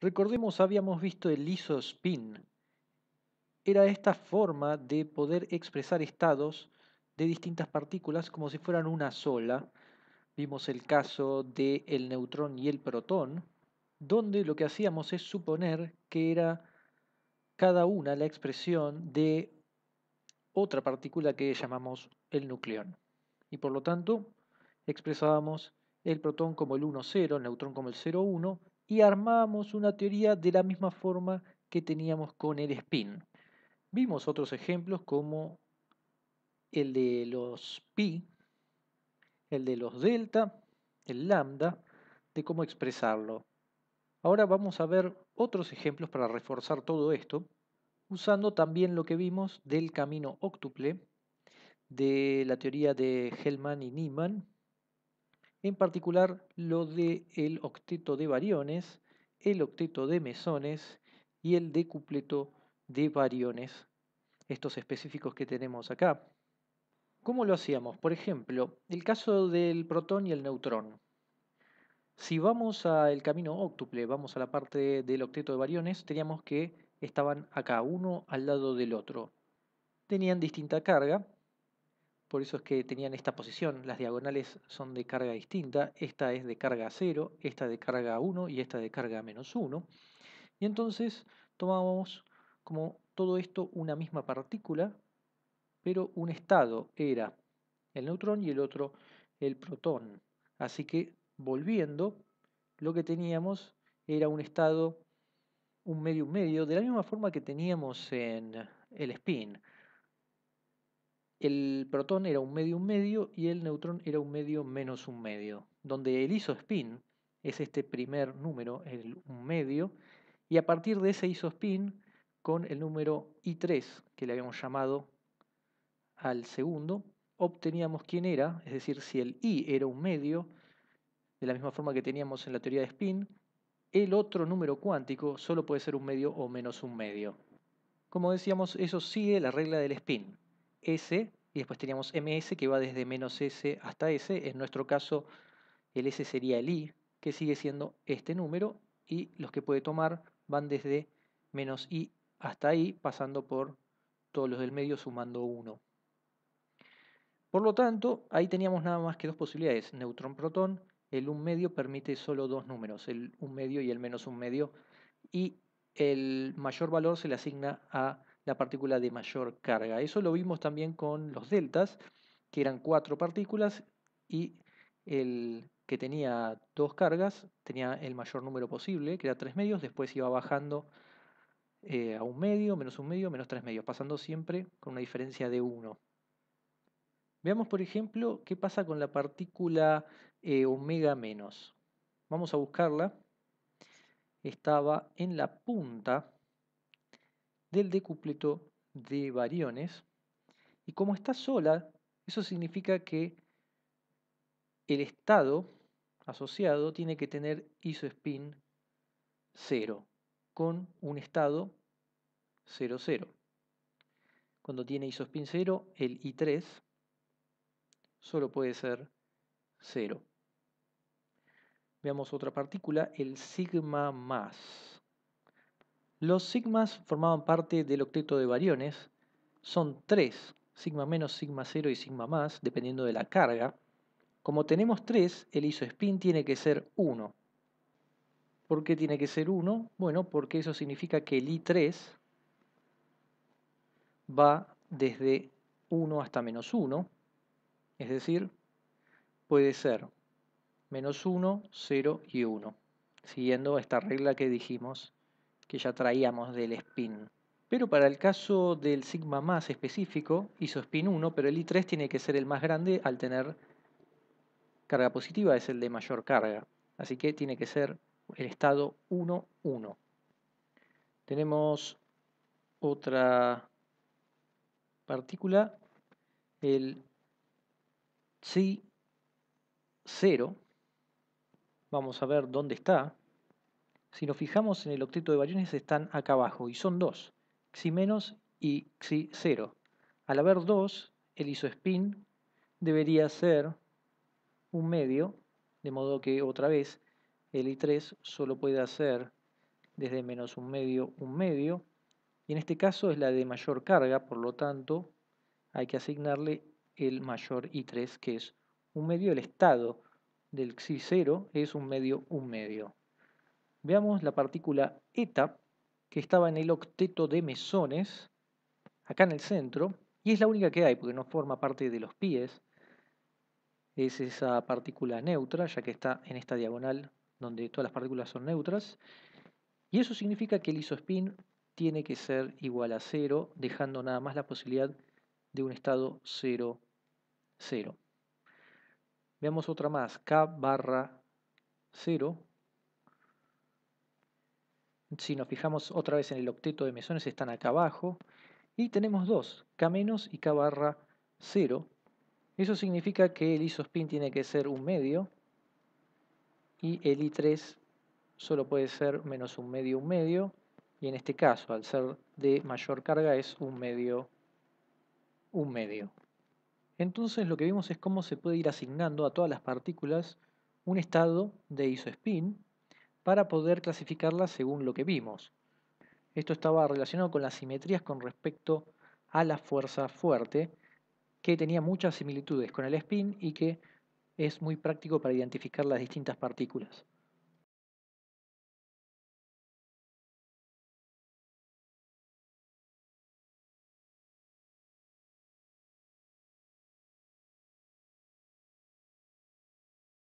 Recordemos, habíamos visto el isospin. Era esta forma de poder expresar estados de distintas partículas como si fueran una sola. Vimos el caso del el neutrón y el protón, donde lo que hacíamos es suponer que era cada una la expresión de otra partícula que llamamos el nucleón. Y por lo tanto, expresábamos el protón como el 1,0, el neutrón como el 0,1 y armamos una teoría de la misma forma que teníamos con el spin. Vimos otros ejemplos como el de los pi, el de los delta, el lambda, de cómo expresarlo. Ahora vamos a ver otros ejemplos para reforzar todo esto, usando también lo que vimos del camino óctuple, de la teoría de Hellman y Niemann, en particular lo de el octeto de variones, el octeto de mesones y el decupleto de variones, estos específicos que tenemos acá. ¿Cómo lo hacíamos? Por ejemplo, el caso del protón y el neutrón. Si vamos al camino óctuple, vamos a la parte del octeto de variones, teníamos que estaban acá, uno al lado del otro. Tenían distinta carga, por eso es que tenían esta posición. Las diagonales son de carga distinta. Esta es de carga 0, esta de carga 1 y esta de carga menos 1. Y entonces tomábamos como todo esto una misma partícula, pero un estado era el neutrón y el otro el protón. Así que volviendo, lo que teníamos era un estado un medio un medio, de la misma forma que teníamos en el spin el protón era un medio un medio y el neutrón era un medio menos un medio, donde el isospin es este primer número, el un medio, y a partir de ese isospin con el número I3 que le habíamos llamado al segundo, obteníamos quién era, es decir, si el I era un medio, de la misma forma que teníamos en la teoría de spin, el otro número cuántico solo puede ser un medio o menos un medio. Como decíamos, eso sigue la regla del spin. S y después teníamos MS que va desde menos S hasta S. En nuestro caso el S sería el I, que sigue siendo este número y los que puede tomar van desde menos I hasta I pasando por todos los del medio sumando 1. Por lo tanto, ahí teníamos nada más que dos posibilidades, neutrón-protón, el 1 medio permite solo dos números, el 1 medio y el menos 1 medio, y el mayor valor se le asigna a la partícula de mayor carga. Eso lo vimos también con los deltas, que eran cuatro partículas y el que tenía dos cargas tenía el mayor número posible, que era tres medios, después iba bajando eh, a un medio, menos un medio, menos tres medios, pasando siempre con una diferencia de 1. Veamos, por ejemplo, qué pasa con la partícula eh, omega menos. Vamos a buscarla. Estaba en la punta del decúpleto de variones. Y como está sola, eso significa que el estado asociado tiene que tener isospin 0 con un estado 0,0. Cuando tiene isospin 0, el I3 solo puede ser 0. Veamos otra partícula, el sigma más. Los sigmas formaban parte del octeto de variones. Son 3. sigma menos, sigma 0 y sigma más, dependiendo de la carga. Como tenemos 3, el isospin tiene que ser 1. ¿Por qué tiene que ser 1? Bueno, porque eso significa que el I3 va desde 1 hasta menos 1. Es decir, puede ser menos 1, 0 y 1, siguiendo esta regla que dijimos que ya traíamos del spin. Pero para el caso del sigma más específico, hizo spin 1, pero el I3 tiene que ser el más grande al tener carga positiva, es el de mayor carga. Así que tiene que ser el estado 1, 1. Tenemos otra partícula, el Psi 0. Vamos a ver dónde está. Si nos fijamos en el octeto de bariones están acá abajo y son dos, Xi menos y Xi 0. Al haber dos, el isospin debería ser un medio, de modo que otra vez el I3 solo puede hacer desde menos un medio, un medio, y en este caso es la de mayor carga, por lo tanto hay que asignarle el mayor I3, que es un medio, el estado del Xi 0 es un medio, un medio. Veamos la partícula eta, que estaba en el octeto de mesones, acá en el centro, y es la única que hay porque no forma parte de los pies. Es esa partícula neutra, ya que está en esta diagonal donde todas las partículas son neutras. Y eso significa que el isospin tiene que ser igual a cero, dejando nada más la posibilidad de un estado 0, 0. Veamos otra más, K barra 0, si nos fijamos otra vez en el octeto de mesones, están acá abajo. Y tenemos dos, K- y K barra 0. Eso significa que el isospin tiene que ser un medio y el I3 solo puede ser menos un medio, un medio. Y en este caso, al ser de mayor carga, es un medio, un medio. Entonces lo que vimos es cómo se puede ir asignando a todas las partículas un estado de isospin para poder clasificarlas según lo que vimos. Esto estaba relacionado con las simetrías con respecto a la fuerza fuerte, que tenía muchas similitudes con el spin y que es muy práctico para identificar las distintas partículas.